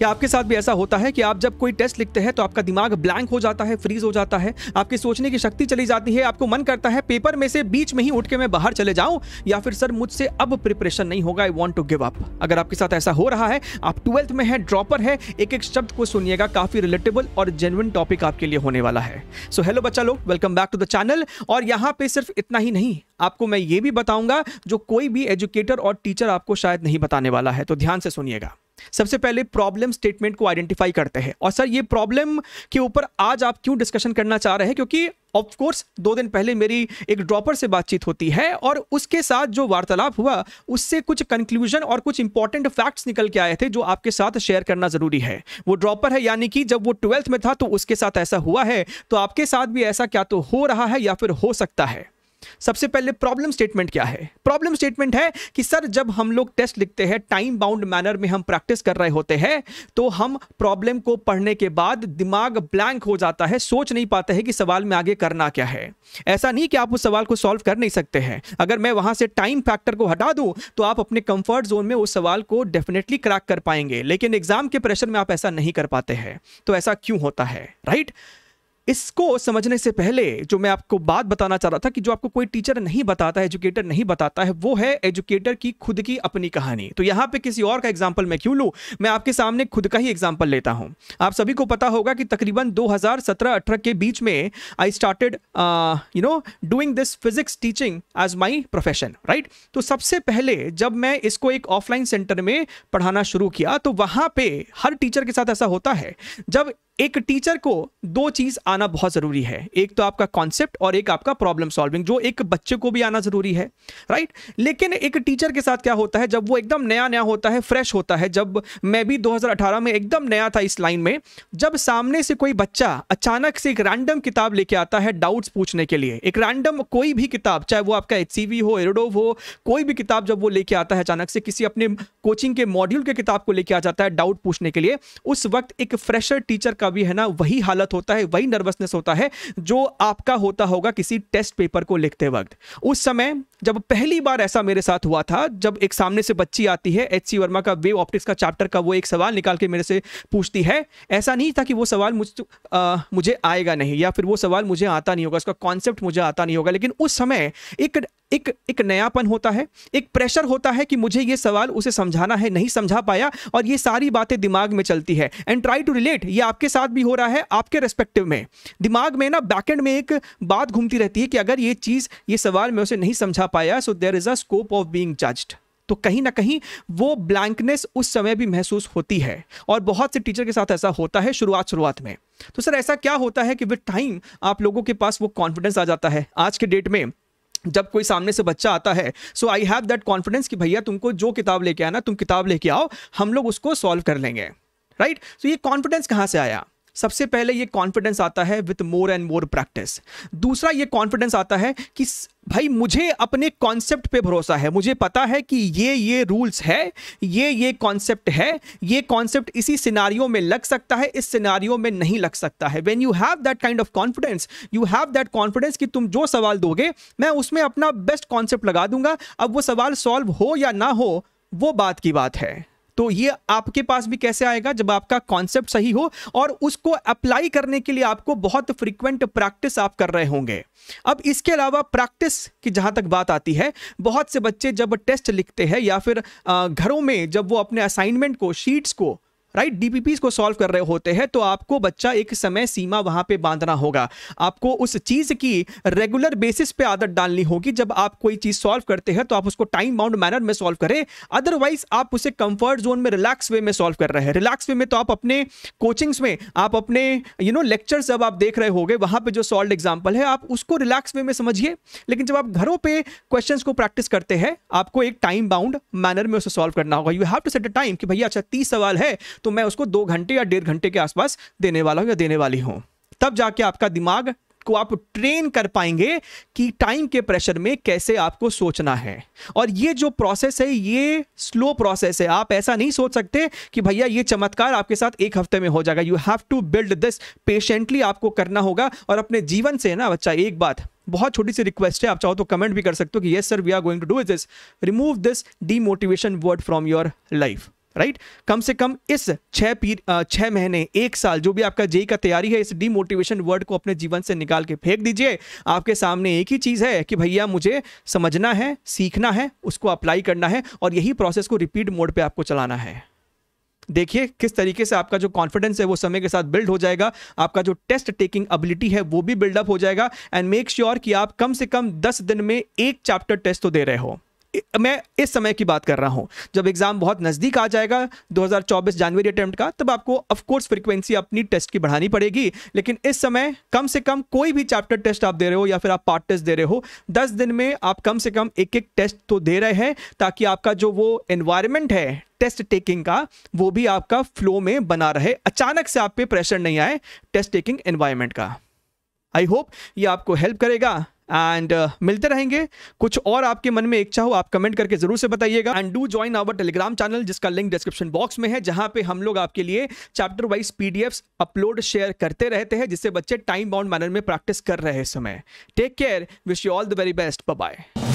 क्या आपके साथ भी ऐसा होता है कि आप जब कोई टेस्ट लिखते हैं तो आपका दिमाग ब्लैंक हो जाता है फ्रीज हो जाता है आपकी सोचने की शक्ति चली जाती है आपको मन करता है पेपर में से बीच में ही उठ के मैं बाहर चले जाऊं या फिर सर मुझसे अब प्रिपरेशन नहीं होगा I want to give up अगर आपके साथ ऐसा हो रहा है आप ट्वेल्थ में है ड्रॉपर है एक एक शब्द को सुनिएगा काफी रिलेटेबल और जेनुअन टॉपिक आपके लिए होने वाला है सो हेलो बच्चा लोग welcome back to the channel और यहाँ पे सिर्फ इतना ही नहीं आपको मैं ये भी बताऊंगा जो कोई भी एजुकेटर और टीचर आपको शायद नहीं बताने वाला है तो ध्यान से सुनिएगा सबसे पहले प्रॉब्लम स्टेटमेंट को आइडेंटिफाई करते हैं और सर ये प्रॉब्लम के ऊपर आज आप क्यों डिस्कशन करना चाह रहे हैं क्योंकि ऑफ कोर्स दो दिन पहले मेरी एक ड्रॉपर से बातचीत होती है और उसके साथ जो वार्तालाप हुआ उससे कुछ कंक्लूजन और कुछ इंपॉर्टेंट फैक्ट्स निकल के आए थे जो आपके साथ शेयर करना ज़रूरी है वो ड्रॉपर है यानी कि जब वो ट्वेल्थ में था तो उसके साथ ऐसा हुआ है तो आपके साथ भी ऐसा क्या तो हो रहा है या फिर हो सकता है सबसे पहले प्रॉब्लम स्टेटमेंट क्या है प्रॉब्लम स्टेटमेंट है कि सर जब हम लोग टेस्ट लिखते हैं टाइम बाउंड मैनर में हम प्रैक्टिस कर रहे होते हैं तो हम प्रॉब्लम को पढ़ने के बाद दिमाग ब्लैंक हो जाता है सोच नहीं पाते हैं कि सवाल में आगे करना क्या है ऐसा नहीं कि आप उस सवाल को सॉल्व कर नहीं सकते हैं अगर मैं वहां से टाइम फैक्टर को हटा दूं तो आप अपने कंफर्ट जोन में उस सवाल को डेफिनेटली क्रैक कर पाएंगे लेकिन एग्जाम के प्रेशर में आप ऐसा नहीं कर पाते हैं तो ऐसा क्यों होता है राइट right? इसको समझने से पहले जो मैं आपको बात बताना चाह रहा था कि जो आपको कोई टीचर नहीं बताता है एजुकेटर नहीं बताता है वो है एजुकेटर की खुद की अपनी कहानी तो यहाँ पे किसी और का एग्जाम्पल मैं क्यों लू मैं आपके सामने खुद का ही एग्जाम्पल लेता हूं आप सभी को पता होगा कि तकरीबन 2017-18 के बीच में I started you know doing this physics teaching as my profession right तो सबसे पहले जब मैं इसको एक ऑफलाइन सेंटर में पढ़ाना शुरू किया तो वहाँ पे हर टीचर के साथ ऐसा होता है जब एक टीचर को दो चीज आना बहुत जरूरी है एक तो आपका कॉन्सेप्ट और एक आपका प्रॉब्लम सॉल्विंग जो एक बच्चे को भी आना जरूरी है राइट लेकिन एक टीचर के साथ क्या होता है जब वो एकदम नया नया होता है फ्रेश होता है जब मैं भी 2018 में एकदम नया था इस लाइन में जब सामने से कोई बच्चा अचानक से एक रैंडम किताब लेके आता है डाउट्स पूछने के लिए एक रैंडम कोई भी किताब चाहे वो आपका एच हो एरोडोव हो कोई भी किताब जब वो लेके आता है अचानक से किसी अपने कोचिंग के मॉड्यूल के किताब को लेके आ जाता है डाउट पूछने के लिए उस वक्त एक फ्रेशर टीचर का का भी है ना वही हालत होता है वही नर्वसनेस होता है जो आपका होता होगा किसी टेस्ट पेपर को लिखते वक्त उस समय जब पहली बार ऐसा मेरे साथ हुआ था जब एक सामने से बच्ची आती है एच सी वर्मा का वेव ऑप्टिक्स का चैप्टर का वो एक सवाल निकाल के मेरे से पूछती है ऐसा नहीं था कि वो सवाल मुझ आ, मुझे आएगा नहीं या फिर वो सवाल मुझे आता नहीं होगा उसका कॉन्सेप्ट मुझे आता नहीं होगा लेकिन उस समय एक एक एक नयापन होता है एक प्रेशर होता है कि मुझे ये सवाल उसे समझाना है नहीं समझा पाया और ये सारी बातें दिमाग में चलती है एंड ट्राई टू रिलेट ये आपके साथ भी हो रहा है आपके रेस्पेक्टिव में दिमाग में ना बैकेंड में एक बात घूमती रहती है कि अगर ये चीज़ ये सवाल मैं उसे नहीं समझा पाया so there is a scope of being judged तो कहीं ना कहीं वो ब्लैंकनेस उस समय भी महसूस होती है और बहुत से टीचर के साथ ऐसा होता है शुरुआत शुरुआत में तो सर ऐसा क्या होता है कि विद टाइम आप लोगों के पास वो कॉन्फिडेंस आ जाता है आज के डेट में जब कोई सामने से बच्चा आता है so I have that confidence कि भैया तुमको जो किताब लेके आना तुम किताब लेके आओ हम लोग उसको सॉल्व कर लेंगे राइट right? सो so ये कॉन्फिडेंस कहाँ से आया सबसे पहले ये कॉन्फिडेंस आता है with more and more practice दूसरा ये कॉन्फिडेंस आता है कि भाई मुझे अपने कॉन्सेप्ट पे भरोसा है मुझे पता है कि ये ये रूल्स है ये ये कॉन्सेप्ट है ये कॉन्सेप्ट इसी सिनारियों में लग सकता है इस सिनारियों में नहीं लग सकता है when you have that kind of confidence you have that confidence कि तुम जो सवाल दोगे मैं उसमें अपना बेस्ट कॉन्सेप्ट लगा दूंगा अब वो सवाल सॉल्व हो या ना हो वो बात की बात है तो ये आपके पास भी कैसे आएगा जब आपका कॉन्सेप्ट सही हो और उसको अप्लाई करने के लिए आपको बहुत फ्रिक्वेंट प्रैक्टिस आप कर रहे होंगे अब इसके अलावा प्रैक्टिस की जहां तक बात आती है बहुत से बच्चे जब टेस्ट लिखते हैं या फिर घरों में जब वो अपने असाइनमेंट को शीट्स को राइट डीपीपीज को सॉल्व कर रहे होते हैं तो आपको बच्चा एक समय सीमा वहां पे बांधना होगा आपको उस चीज की रेगुलर बेसिस पे आदत डालनी होगी जब आप कोई चीज सॉल्व करते हैं तो आप उसको टाइम बाउंड मैनर में सॉल्व करें अदरवाइज आप उसे कंफर्ट जोन में रिलैक्स वे में सॉल्व कर रहे हैं रिलैक्स वे में तो आप अपने कोचिंग्स में आप अपने यू नो लेक्चर जब आप देख रहे गए वहां पर जो सॉल्व एग्जाम्पल है आप उसको रिलैक्स वे में समझिए लेकिन जब आप घरों पर क्वेश्चन को प्रैक्टिस करते हैं आपको एक टाइम बाउंड मैनर में उसे सॉल्व करना होगा you have to set a time कि भैया अच्छा तीस सवाल है तो मैं उसको दो घंटे या डेढ़ घंटे के आसपास देने वाला हूँ या देने वाली हूँ तब जाके आपका दिमाग को आप ट्रेन कर पाएंगे कि टाइम के प्रेशर में कैसे आपको सोचना है और ये जो प्रोसेस है ये स्लो प्रोसेस है आप ऐसा नहीं सोच सकते कि भैया ये चमत्कार आपके साथ एक हफ्ते में हो जाएगा you have to build this patiently आपको करना होगा और अपने जीवन से ना बच्चा एक बात बहुत छोटी सी रिक्वेस्ट है आप चाहो तो कमेंट भी कर सकते हो कि yes sir we are going to do this remove this demotivation word from your life right कम से कम इस छह पीर छह महीने एक साल जो भी आपका जेई का तैयारी है इस डीमोटिवेशन वर्ड को अपने जीवन से निकाल के फेंक दीजिए आपके सामने एक ही चीज़ है कि भैया मुझे समझना है सीखना है उसको अप्लाई करना है और यही प्रोसेस को रिपीट मोड पर आपको चलाना है देखिए किस तरीके से आपका जो कॉन्फिडेंस है वो समय के साथ बिल्ड हो जाएगा आपका जो टेस्ट टेकिंग एबिलिटी है वो भी बिल्डअप हो जाएगा एंड मेक श्योर कि आप कम से कम दस दिन में एक चैप्टर टेस्ट तो दे रहे हो मैं इस समय की बात कर रहा हूं जब एग्ज़ाम बहुत नज़दीक आ जाएगा 2024 जनवरी अटैम्प्ट का तब आपको ऑफ कोर्स फ्रीक्वेंसी अपनी टेस्ट की बढ़ानी पड़ेगी लेकिन इस समय कम से कम कोई भी चैप्टर टेस्ट आप दे रहे हो या फिर आप पार्ट टेस्ट दे रहे हो दस दिन में आप कम से कम एक एक टेस्ट तो दे रहे हैं ताकि आपका जो वो एनवायरमेंट है टेस्ट टेकिंग का वो भी आपका फ्लो में बना रहे अचानक से आप पे प्रेशर नहीं आए टेस्ट टेकिंग एनवायरमेंट का आई होप ये आपको हेल्प करेगा एंड uh, मिलते रहेंगे कुछ और आपके मन में इच्छा हो आप कमेंट करके जरूर से बताइएगा and do join our Telegram channel जिसका लिंक डिस्क्रिप्शन बॉक्स में है जहां पे हम लोग आपके लिए chapter wise PDF upload share करते रहते हैं जिससे बच्चे टाइम बाउंड मैनर में प्रैक्टिस कर रहे समय take care wish you all the very best bye